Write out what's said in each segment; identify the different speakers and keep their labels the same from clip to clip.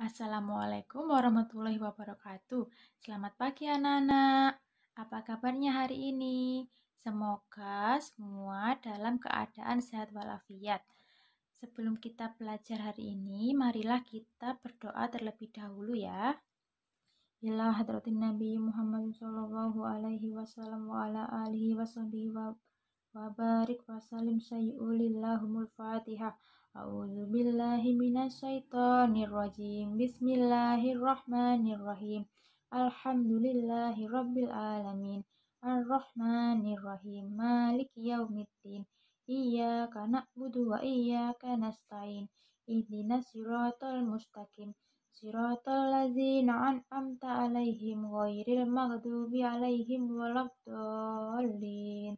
Speaker 1: Assalamualaikum warahmatullahi wabarakatuh. Selamat pagi anak-anak. Apa kabarnya hari ini? Semoga semua dalam keadaan sehat walafiat. Sebelum kita belajar hari ini, marilah kita berdoa terlebih dahulu ya. Ila hadratin Nabi Muhammad sallallahu alaihi wasallam wa ala alihi wasallam wa barik wa salim sayyulillahumul fatihah. A'udzu billahi minasyaitonir rajim. Bismillahirrahmanirrahim. Alhamdulillahi rabbil alamin. ar rahim Maliki yaumiddin. Iyyaka na'budu wa iyyaka nasta'in. Ihdinas siratal mustaqim. Siratal ladzina an'amta 'alaihim ghairil maghdubi 'alaihim waladdallin.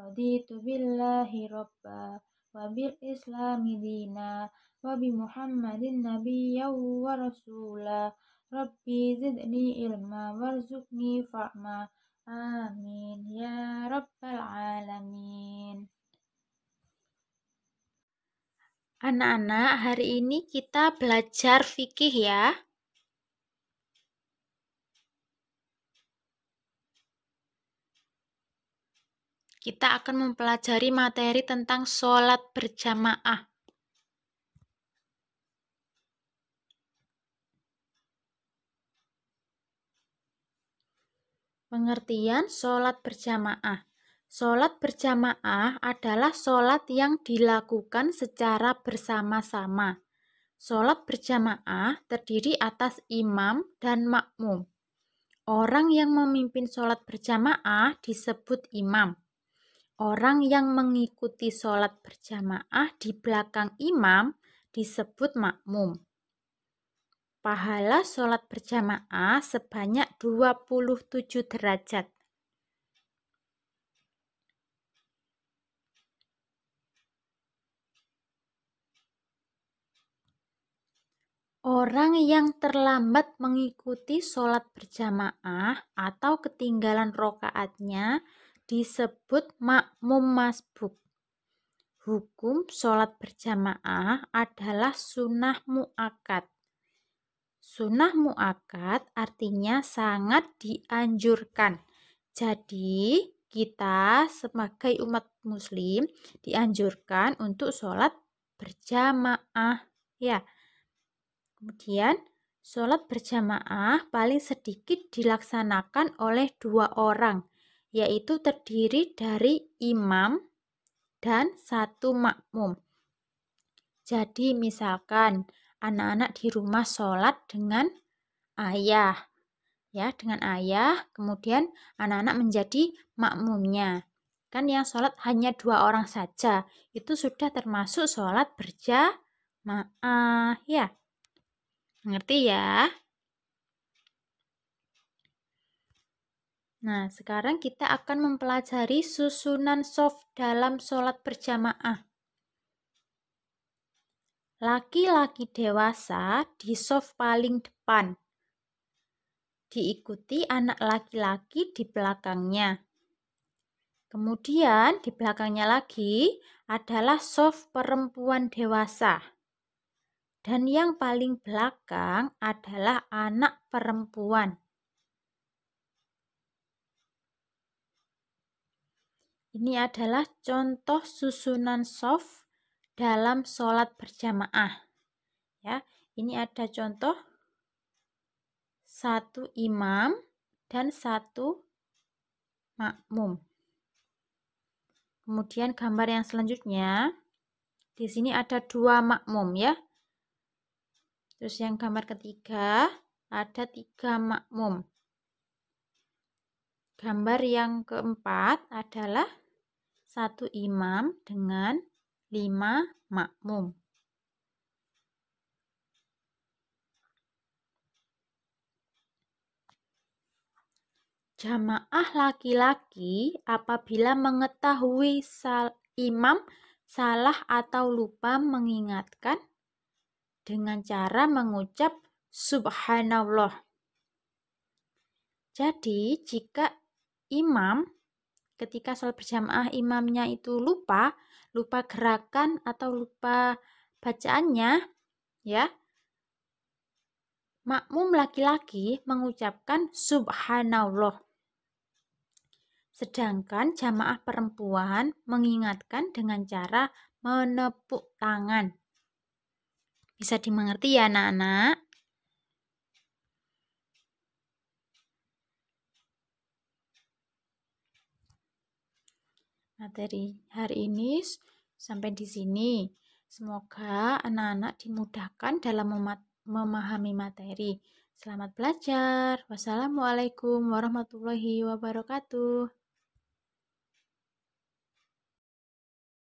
Speaker 1: Raditu billahi rabbah wabil islami dina wabi muhammadin nabiyya wa rasula rabbi zidni ilma warzukni fa'ma amin ya rabbal alamin Anak-anak, hari ini kita belajar fikih ya. Kita akan mempelajari materi tentang sholat berjamaah. Pengertian sholat berjamaah Sholat berjamaah adalah sholat yang dilakukan secara bersama-sama. Sholat berjamaah terdiri atas imam dan makmum. Orang yang memimpin sholat berjamaah disebut imam. Orang yang mengikuti sholat berjamaah di belakang imam disebut makmum. Pahala sholat berjamaah sebanyak 27 derajat. Orang yang terlambat mengikuti sholat berjamaah atau ketinggalan rokaatnya disebut makmum masbuk. Hukum sholat berjamaah adalah sunnah mu'akad. Sunnah mu'akad artinya sangat dianjurkan. Jadi kita sebagai umat muslim dianjurkan untuk sholat berjamaah. Ya. Kemudian sholat berjamaah paling sedikit dilaksanakan oleh dua orang yaitu terdiri dari imam dan satu makmum. Jadi misalkan anak-anak di rumah sholat dengan ayah, ya dengan ayah, kemudian anak-anak menjadi makmumnya. Kan yang sholat hanya dua orang saja, itu sudah termasuk sholat berjamaah, ya. Ngerti ya? Nah, sekarang kita akan mempelajari susunan soft dalam sholat berjamaah. Laki-laki dewasa di soft paling depan. Diikuti anak laki-laki di belakangnya. Kemudian di belakangnya lagi adalah soft perempuan dewasa. Dan yang paling belakang adalah anak perempuan. Ini adalah contoh susunan soft dalam sholat berjamaah. Ya, ini ada contoh satu imam dan satu makmum. Kemudian gambar yang selanjutnya, di sini ada dua makmum ya. Terus yang gambar ketiga, ada tiga makmum. Gambar yang keempat adalah satu imam dengan lima makmum. Jamaah laki-laki apabila mengetahui sal imam salah atau lupa mengingatkan dengan cara mengucap subhanallah. Jadi jika imam ketika sholat berjamaah imamnya itu lupa, lupa gerakan atau lupa bacaannya, ya. Makmum laki-laki mengucapkan subhanallah. Sedangkan jamaah perempuan mengingatkan dengan cara menepuk tangan. Bisa dimengerti ya anak-anak? materi hari ini sampai di sini. Semoga anak-anak dimudahkan dalam memahami materi. Selamat belajar. Wassalamualaikum warahmatullahi wabarakatuh.